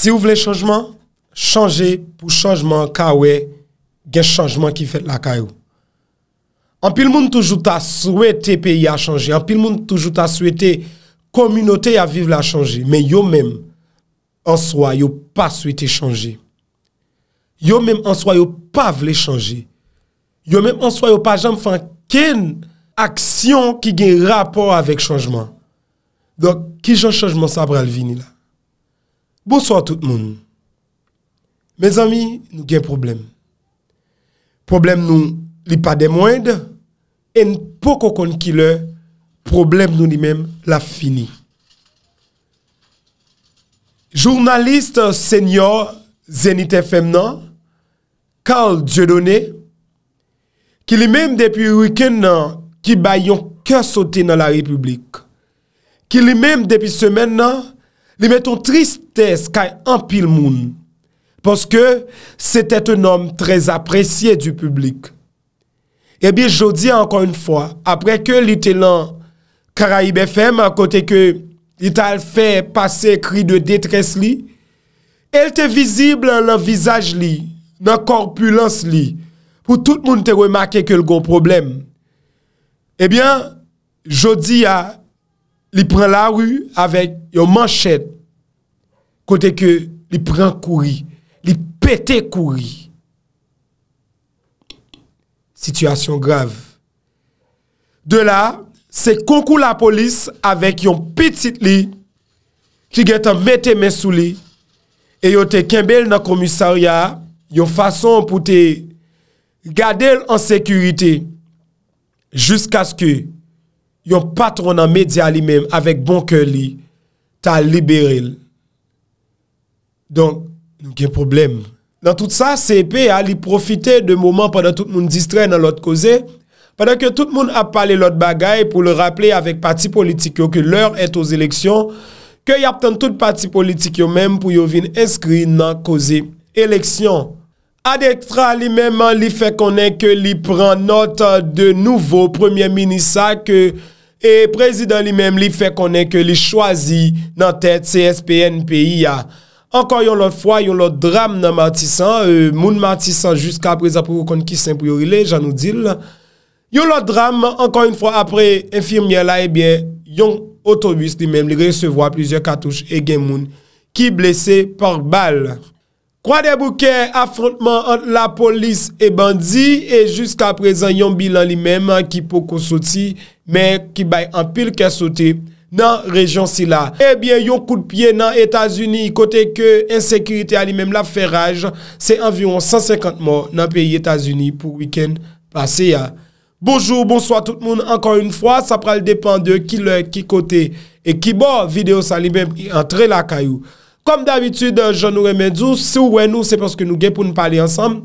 Si ou vle chanjman, chanje pou chanjman ka we gen chanjman ki fet la ka yo. An pil moun toujou ta souwete peyi a chanje, an pil moun toujou ta souwete kominote a viv la chanje, men yo men answa yo pa souwete chanje. Yo men answa yo pa vle chanje. Yo men answa yo pa jan fin ken aksyon ki gen rapor avek chanjman. Don ki jen chanjman sa pral vini la? Bouswa tout moun. Mez ami, nou gen problem. Problem nou li pa de mwede, en pou kon kon ki le, problem nou li men la fini. Jounaliste, senior, zennite fem nan, Karl Diodone, ki li men depi wikè nan, ki bay yon kè sote nan la republik. Ki li men depi semen non, nan, li meton tristès kaj anpil moun, poske eh se te te nom trez apresye du publik. Ebi, jodi ankon yon fwa, apre ke li te lan Karaib FM, akote ke li tal fe pase kri de detres li, el te vizibl lan visaj li, nan korpulans li, pou tout moun te remake ke lgon problem. Ebi, eh jodi ya, Li pren la ru avèk yon manchèd kote kè li pren kouri, li pète kouri. Sityasyon grav. De la, se konkou la polis avèk yon pitit li, ki gèt an vète men sou li, e yo te kembèl nan komissaryat yon fason pou te gade l an sekurite, jousk aske. yon patron nan medya li mem avek bon ke li ta liberil donk nou gen problem nan tout sa sepe a li profite de mouman padan tout moun distre nan lot koze padan ke tout moun ap pale lot bagay pou le rapple avek pati politik yo ke lor eto zileksyon ke yap ten tout pati politik yo mem pou yo vin eskri nan koze eleksyon Adekstra li menman li fè konen ke li pran not de nouvo premye minisa ke e prezident li menman li fè konen ke li chwazi nan tèd CSPN-PIA. Ankon yon lot fwa, yon lot dram nan matisan, e, moun matisan jiska apre zapou konkisen pou yorile, jan ou dil. Yon lot dram, ankon eh yon fwa apre enfirmye la, yon otobis li menman li resevo a plizye katouche e gen moun ki blese par bal. Kwa de bouke afrontman ant la polis e bandi e jusqu aprezen yon bilan li mem ki poko soti men ki bay an pil ke soti nan rejon si la. Ebyen yon koupye nan Etasuni kote ke insekurite a li mem la feraj se anviron 150 mor nan peyi Etasuni pou wikend pase ya. Bonjour, bonsoit tout moun, ankon yon fwa, sa pral depan de ki lè, ki kote e ki bo video sa li mem ki antre la kayou. Kom d'habitude, euh, je nou remèdou, sou wè nou, seponske nou gè pou nou palè ansam,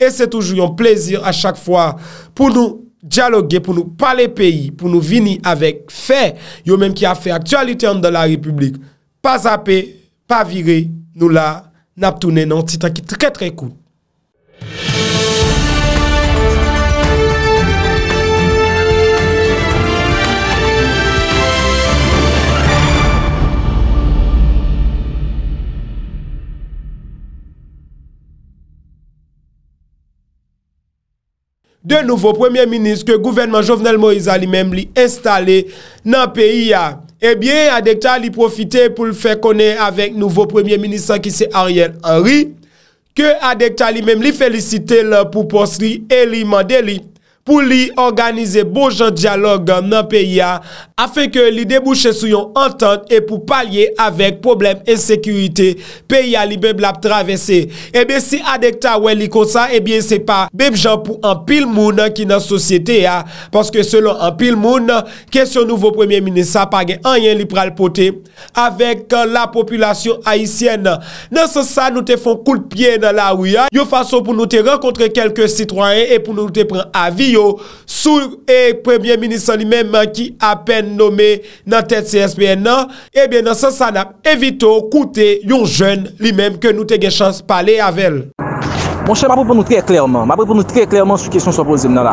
e se toujou yon plezir a chak fwa pou nou djalogue, pou nou palè peyi, pou nou vini avèk fè, yo mèm ki a fè aktualite yon de la republik, pa zapè, pa vire, nou la naptounè nan titan ki tkè trekout. De nouvo premye minis ke gouvenman Jovenel Moïsa li menm li instale nan peyi ya. Ebyen eh adekta li profite pou l fè konè avèk nouvo premye minisan ki se Ariel Henry. Ke adekta li menm li felicite l pou posli Eli Mandeli. pou li organize bon jan diyalogue nan peyi a afe ke li debouche sou yon entente e pou palye avek problem e sekurite peyi a li beblap travesse ebe eh si adekta we li konsa ebyen eh se pa bep jan pou an pil moun ki nan sosyete a paske selon an pil moun kesyon nouvo premye minisa page an yen li pral pote avek eh, la populasyon aisyen nan se sa nou te fon koulpye nan la ou ya yo fason pou nou te renkontre kelke sitwany e pou nou te pren avi sou ek premye minisan li menman ki apen nome nan tèt CSPN nan, ebyen eh nan sa sanap evito koute yon jen li menm ke nou te gen chans pale avel. Mon chè, m'apropon nou trè klèrman. M'apropon nou trè klèrman sou kèsyon sou posèm nan la.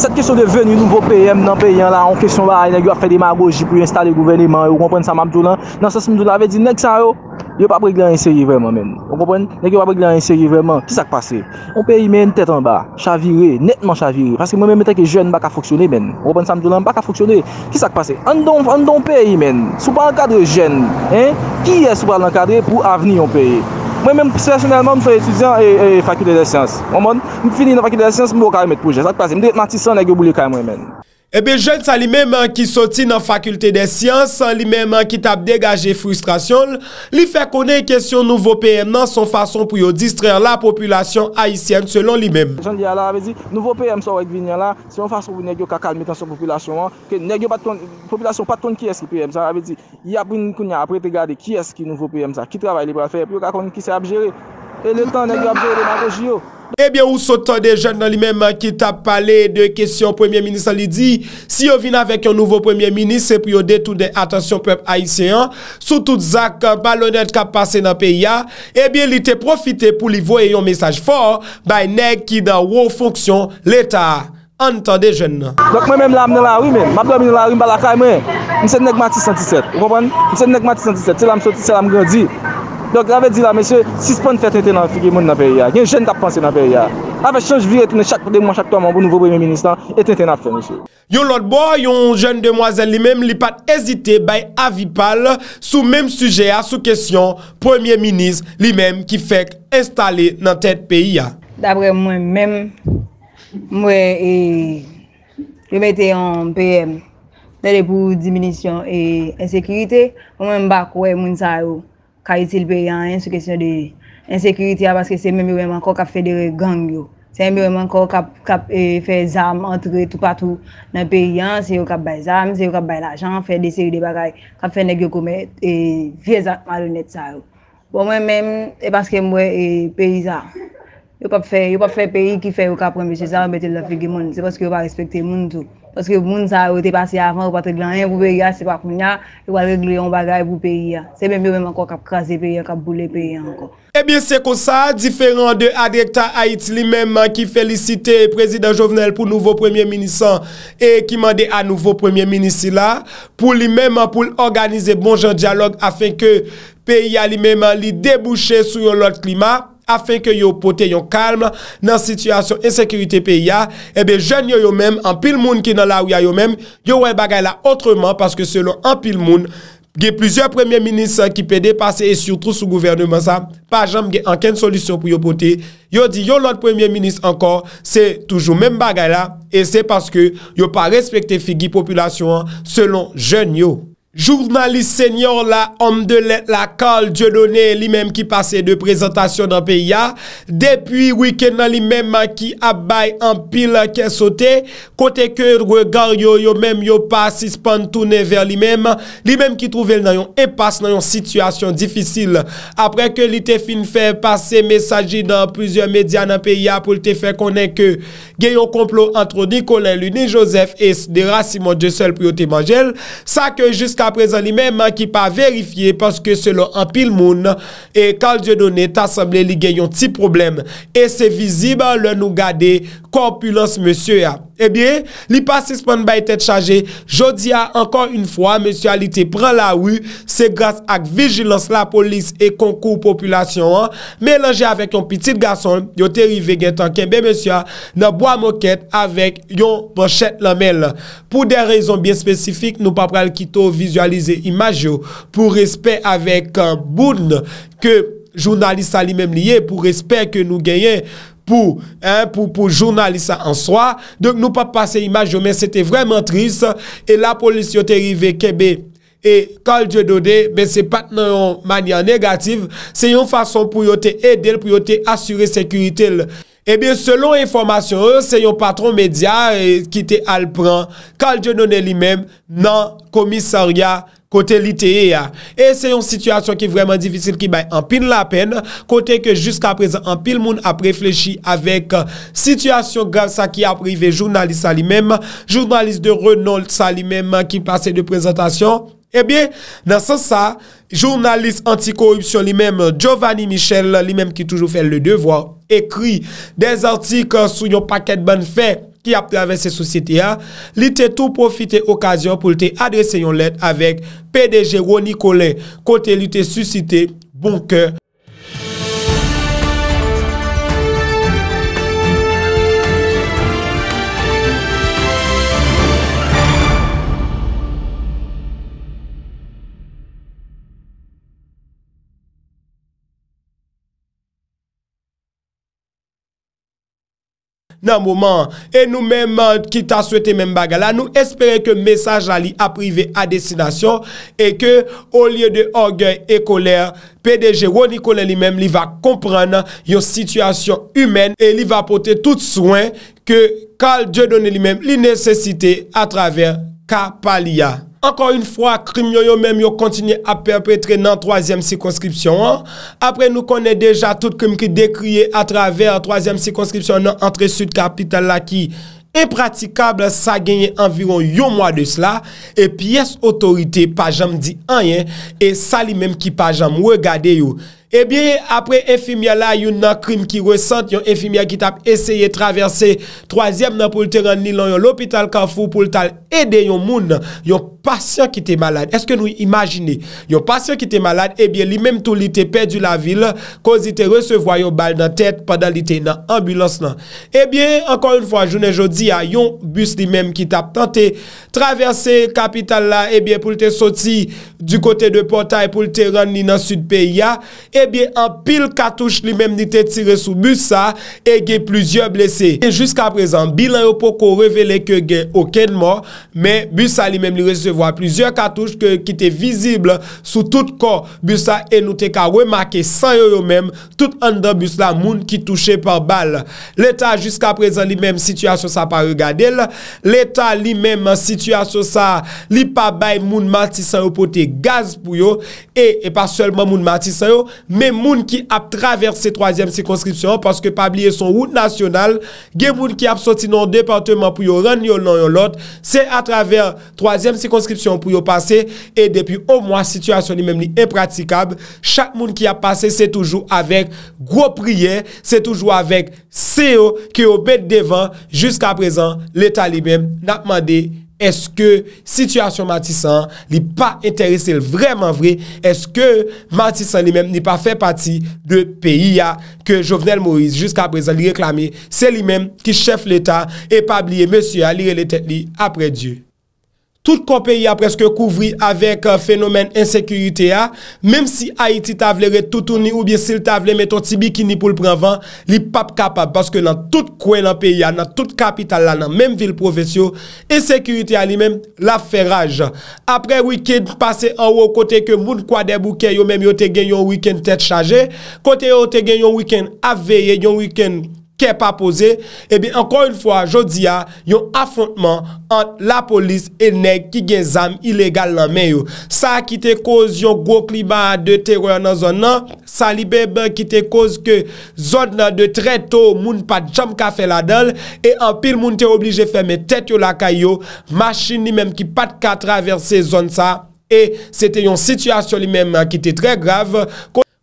Sèt kèsyon de veni nou vopèyèm nan pèyèm la, an kèsyon la, anè gyo a fè demagoji pou y installe gouvernement, ou kompèny sa m'abdoulan, nan sè si m'doulan vè di, nèk sa yo, yop apèk lè an insèyè vèman men. Ou kompèny? Nèk yop apèk lè an insèyè vèman. Ki sa k'pase? Ou pèyè men tèt an ba, chavirè, netman chavirè, paske Mwen mwen psilasyonelman mwen fwe etudyan e fakil de desyans. Mwen mwen mwen finin fakil de desyans mwen mwen kare met pouje. Zat pase mwen det matisan e ge boule kare mwen mwen. Ebe jen sa li menman ki soti nan fakulte de siyans, san li menman ki tab degaje frustrasyon, li fe konen kesyon nouvo PM nan son fason pou yo distrer la populasyon haisyen selon li menman. Jan li ala ave di nouvo PM sa ou ek vinyan la, se yon fason pou negyo ka kalmetan son populasyon an, ke negyo paton, populasyon paton ki eski PM sa, ave di, y apri ni apri te gade ki eski nouvo PM sa, ki travay li pral fe, pou yo ka konen ki se apjere. Ebyen ou sotan de jen nan li menm ki tap pale de kesyon premier ministre li di Si yo vin avek yon nouvo premier ministre pou yo detou de atasyon pep Aisyen Soutout zak balonet ka pase nan peya Ebyen eh li te profite pou li voye yon mesaj for Bay nek ki da wou fonksyon l'Etat Antan de jen nan Dok men menm la mnen la wime, ma plou mnen la wime balakay mwen Mse nek mati sentise Mse nek mati sentise, te la mse sentise la mgen di Donk avè di la, mèsyè, si s'pon fè tè tè nan fè gè moun nan pè yè, yè yon jèn ta ppansè nan pè yè, avè chanj vè yè tè nan chak pè dè mwen chak tòman pou nouvo premier ministre nan, et tè tè nan fè mèsyè. Yon lot bo, yon jèn demwazèn li mèm li pat ezite bay avipal sou mèm sujè a sou kèsyon premier ministre li mèm ki fèk estalè nan tèt pè yè. Dabre mwen mèm, mwen e, jè mètè an pè mèm, dè lè pou diminisyon e ensekirite, mwen mbak wè moun sa yò. ka itil periyan yon sou kesyon de ensekuritya paske se mè mè mè anko kap federe gang yo. Se mè mè mè anko kap e, fè zam, antre tout patou nan periyan, se yon kap bay zam, se yon kap bay lachan, fè deseri de bagay, kap fè neg yo koumè, e fè zan malounet sa yo. Bo mè mèm, e paske mwè e, periyan, yon kap fè periyan ki fè yon kap premis, se yon kap fè zan bete la figi moun, se paske yon pa respekte moun tou. Paske moun sa ou te pasi avan ou pati glan, yon pou peyi a, se pa kounya, yon pa regle yon bagay pou peyi a. Se mèm yo mèm ankon kap krasi peyi a, kap boule peyi a ankon. Ebyen eh se kon sa, diferan de Adekta Ait li mèm an ki felicite prezident Jovenel pou nouvo premier minisan e ki mande a nouvo premier minisi la, pou li mèm an pou l'organize bonjon dialog afen ke peyi a li mèm an li debouche sou yon lot klima, Afen ke yo pote yon kalm nan sityasyon insekurite pe ya, ebe jen yo yo mem, an pil moun ki nan la ou ya yo mem, yo wè bagay la otreman. Paske selon an pil moun, ge plizye premier minis ki pe depase esyoutrou sou gouvernement sa, pa jem ge anken solisyon pou yo pote. Yo di eh yo lant premier minis ankor, se toujou men bagay la, e se paske yo pa respekte fi gi populasyon an, selon jen yo. Jou nan li sènyor la om de let la kal, djè nonè li menm ki pase de prezentasyon nan PIA, depwi wikè nan li menm ki abay an pil kè sote, kote kè rwe gar yo yo menm yo pasi span toune ver li menm, li menm ki trouvel nan yon epas nan yon situasyon difisil. Apre kè li te fin fè pase mesajid nan pizyon medyan nan PIA pou li te fè konen kè. Geyon komplo antro di kolè l'unit josef e sdera simon dje sel priyoti manjel, sa ke jiska prezen li men man ki pa verifiye paske selo an pil moun e kal dje donè t'asemble li geyon ti problem e se vizib le nou gade komplo. Kompulans monsye ya Ebyen, eh li pasispan baye tet chaje Jodi ya, ankon yon fwa Monsye a li te pran la wu Se grase ak vigilans la polis E konkou populasyon an Melange avèk yon pitit gason Yon terive gen tanken Ben monsye a, nan bo a moket Avèk yon pochette lamel Pou de rezon bien spesifik Nou pa pral kito vizualize imaj yo Pou respè avèk euh, boun Ke jounalist sa li mèm liye Pou respè ke nou genye pou jounalisa an soa, nou pa pase imaj yo, men se te vremen tris, e la polisyon te rive kebe, e kal diyo do de, men se pat nan yon manyan negatif, se yon fason pou yo te edel, pou yo te asyre sekuritel, e eh ben selon informasyon yo, se yon patron media, ki eh, te al pran, kal diyo do de li men, nan komisaryan, Kote l'Itea, e, e se yon situasyon ki vreman difisil ki bay an pin la pen, kote ke jusqu aprezen an pil moun ap reflechi avek uh, situasyon grav sa ki aprive jounalist sa li menm, jounalist de Renault sa li menm uh, ki pase de prezentasyon. E eh bie, nan sa sa, jounalist anti korupsyon li menm, uh, Giovanni Michel, li menm ki toujou fè le devwa, ekri des artik sou yon paket ban fèk. Ki ap lave se soucite ya, li te tou profite okasyon pou li te adrese yon let avek PDG Roni Kole kote li te soucite bonke. Nan mouman, e nou menman ki euh, ta souwete men bagala, nou espere ke mesaj la li aprive a desinasyon, e ke ou liye de orgey e koler, PDG wou ni koler li menm li va kompran yo situasyon humen, e li va apote tout souwen ke kal diyo donne li menm li nesesite a traver kapal ya. Ankon yon fwa, krim yon yo menm yo kontinye non, a perpetre nan 3e sikonskripsyon an, apre nou konen deja tout krim ki dekriye a traver 3e sikonskripsyon nan antre sud kapital la ki impratikable sa genye anviron yon mwa de sela e piyes otorite pajam di anyen e sali menm ki pajam we gade yo. Ebyen, apre efimya la, yon nan krim ki resante, yon efimya ki tap eseye traverse troasyem nan pou lteran ni lan yon lopital kanfou pou ltal ede yon moun nan, yon pasyon ki te malade. Eske nou imagine, yon pasyon ki te malade, ebyen, li menm tou li te pedu la vil, kozite resevwa yon bal nan tet padan li te nan ambulans nan. Ebyen, ankon yon fwa, jounen jodi ya, yon bus li menm ki tap tante traverse kapital la, ebyen, pou lte soti du kote de portay pou lteran ni nan sud peya, Eh biye an pil katouche li menm ni te tire sou busa e ge pluzye blese. Juska prezan, bilan yo poko revele ke ge oken mor, men busa li menm li resevo a pluzye katouche ki te vizible sou tout kon. Busa enou te ka wemake 100 yo yo menm tout an dan busa la moun ki touche par bal. L'Etat juska prezan li menm situasyon sa pa regade l. L'Etat li menm situasyon sa li pa bay moun mati sa yo pote gaz pou yo e e pa solman moun mati sa yo Men moun ki ap traverse troazem sikonskripsyon, paske pa bliye son wout nasyonal, gen moun ki ap soti nan depanteman pou yo ran yo nan yo lot, se a traver troazem sikonskripsyon pou yo pase, e depi o moun, situasyon li menm li impratikab, chak moun ki ap pase, se toujou avèk gwo priye, se toujou avèk se yo ki yo bet devan, jiska prezan, le talibem nan mande, Eske situasyon Matisan li pa interese l vreman vre? Eske Matisan li men ni pa fe pati de peyi ya ke Jovenel Moïse jiska apre zan li reklame? Se li men ki chef l eta e pa bliye monsi a li relete li apre die? Tout kon peyi apreske kouvri avèk euh, fenomen ensekirite ya, mèm si Haiti ta vle re toutouni ou biye sil ta vle meton ti bikini pou l'prenvan, li pap kapab, baske nan tout kwen an peyi ya, nan tout kapital la, nan mèm vil profesyon, ensekirite ya li mèm la fè raj. Apre wikèd, pase an wò kote ke moun kwa debouke yo mèm yo te gen yon wikèd tèt chaje, kote yo te gen yon wikèd avèye, yon wikèd... ke pa pose, ebi eh ankon yon fwa, jodi ya, yon afrontman ant la polis enek ki gen zam ilegal nan men yo. Sa ki te koz yon gwo kliba de teror nan zon nan, sa libebe ki te koz ke zon nan de treto moun pat cham kafe la dal, e an pil moun te oblije ferme tet yo la kayo, masin li menm ki pat ka traverse zon sa, e se te yon situasyon li menm ki te tre grave.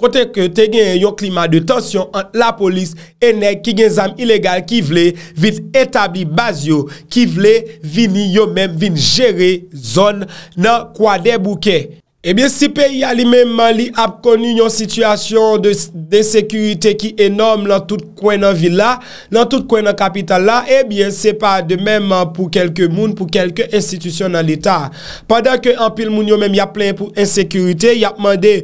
kote ke te gen yon klima de tansyon an la polis enek ki gen zam ilegal ki vle vit etabli baz yo, ki vle vini yo men vin jere zon nan kwa debouke. Ebyen si pe yalim men li ap koni yon situasyon de sekurite ki enom nan tout kwen nan villa, nan tout kwen nan kapital la, ebyen se pa de men men pou kelke moun, pou kelke institusyon nan l'Etat. Padan ke an pil moun yo men yap plen pou ensekurite, yap mande,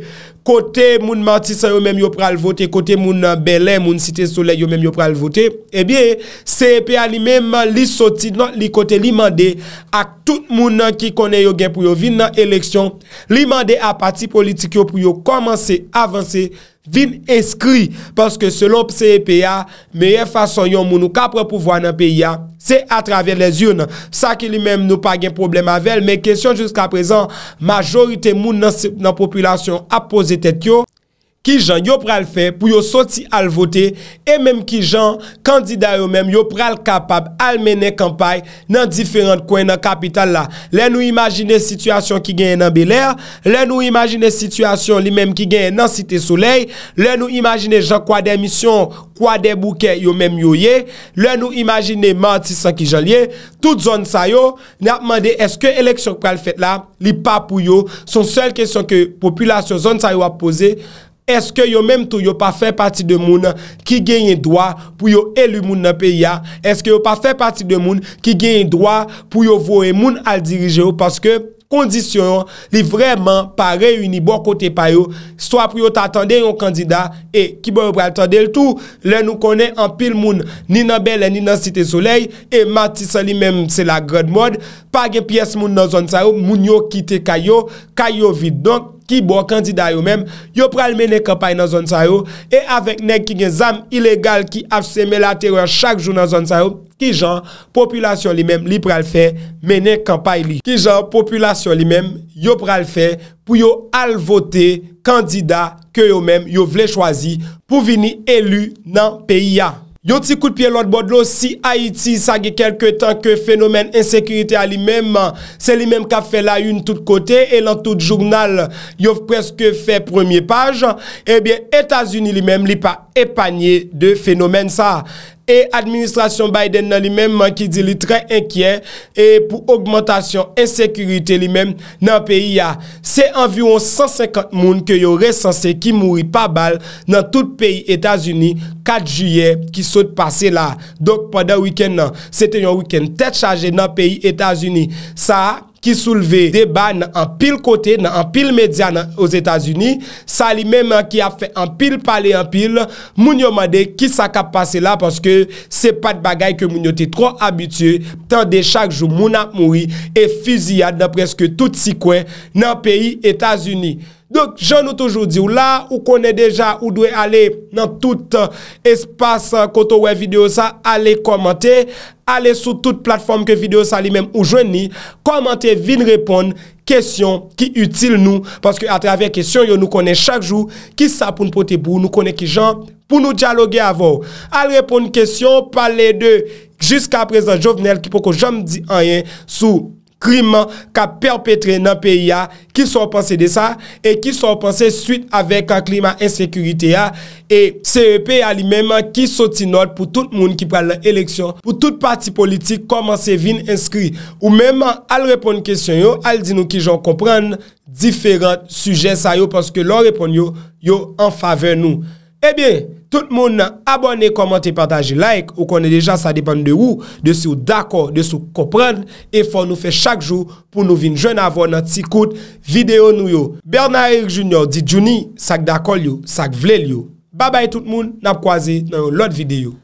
kote moun Matisa yo menm yo pral vote, kote moun Belen, moun Site Sole, yo menm yo pral vote, ebye, sepe a li menm li sotid nan li kote li mande ak tout moun nan ki konen yo gen pou yo vin nan eleksyon, li mande apati politik yo pou yo komanse avanse Vin eskri, paske selon PSEPA, meye fason yon moun nou kapre pou voan nan PIA, se a traver les yon. Sa ki li menm nou pa gen problem avel, men kesyon jusqu'a prezan, majorite moun nan populasyon apose tet yo. ki jan yo pral fe pou yo soti al vote, e menm ki jan kandida yo menm yo pral kapab al mene kampay nan diferent kwen nan kapital la. Le nou imagine situasyon ki genye nan Bel Air, le nou imagine situasyon li menm ki genye nan Siti Soleil, le nou imagine jan kwa de misyon, kwa de bouke yo menm yo ye, le nou imagine mantisan ki jan liye, tout zon sa yo, ni ap mande eske eleksyon pral fet la, li pa pou yo, son sel kesyon ke populasyon zon sa yo ap pose, eske yo menm tou yo pa fe pati de moun ki genye dwa pou yo elu moun nan peya eske yo pa fe pati de moun ki genye dwa pou yo vowe moun al dirije ou paske kondisyon li vreman pa reuni bo kote pa yo swa pou yo ta atande yon kandida e ki bo yo pre atande l tou le nou kone an pil moun ni nan bel e ni nan site soley e mati sa li menm se la grad mod pa ge piyes moun nan zon sa yo moun yo kite kayo kayo vide donk Ki bo, kandida yo men, yo pral mene kampay nan zon sa yo, e avek nek ki gen zam ilegal ki apseme la teriyan chak jou nan zon sa yo, ki jan, populasyon li men li pral fe mene kampay li. Ki jan, populasyon li men, yo pral fe pou yo alvote kandida ke yo men yo vle chwazi pou vini elu nan peyi ya. Yon ti koute piye Lord Baudelot, si Haiti sa ge kelke tanke fenomen insekurite a li menman, se li menm ka fe la yon tout kote, e lan tout jounal, yon preske fe premier page, ebyen eh Etasuni li menm li pa epanye de fenomen sa. E administrasyon Biden nan li menman ki di li tre enkyen e pou augmentation ensekurite li menman nan peyi ya. Se anvyon 150 moun ke yo resanse ki mouri pa bal nan tout peyi Etasuni, 4 juye ki sote pase la. Dok pwada wiken nan, se te yon wiken tet chaje nan peyi Etasuni. Sa a? ki souleve debat nan an pil kote, nan an pil medya nan os Etats-Unis, sa li menman ki a fe an pil pale an pil, moun yo mande ki sa kap pase la, paske se pa de bagay ke moun yo te tro abitye, tan de chak jou moun a moui, e fiziya nan preske tout si kwen nan peyi Etats-Unis. Donk, je nou toujou di ou la, ou kone deja, ou dwe ale nan tout eh, espas eh, koto web video sa, ale komante, ale sou tout platform ke video sa li menm ou jwen ni, komante, vin repon, kesyon ki util nou, paske a traver kesyon, yo nou kone chak jou, ki sa pou nou pote bou, nou kone ki jan, pou nou djalogue avou. Ale repon kesyon, pale de, jiska prezant jovenel ki pou ko jom di anyen, sou... Kriman ka perpetre nan peyi ya, ki sou panse de sa, e ki sou panse suite avek an klima ensekurite ya, e CEP a li menman ki soti not pou tout moun ki pral la eleksyon, pou tout parti politik komanse vin inskri. Ou menman al repon kesyon yo, al di nou ki joun kompran diferent suje sa yo, panse ke lon repon yo, yo an fave nou. Ebyen, eh tout moun nan abone, komente, pataje, like ou konen dejan sa depan de ou, de sou dako, de sou kopren, e fon nou fe chak jou pou nou vin jwen avon nan tsi kout videyo nou yo. Bernard Eric Jr. di djuni, sak dakol yo, sak vlel yo. Babay tout moun, nap kwaze nan yon lot videyo.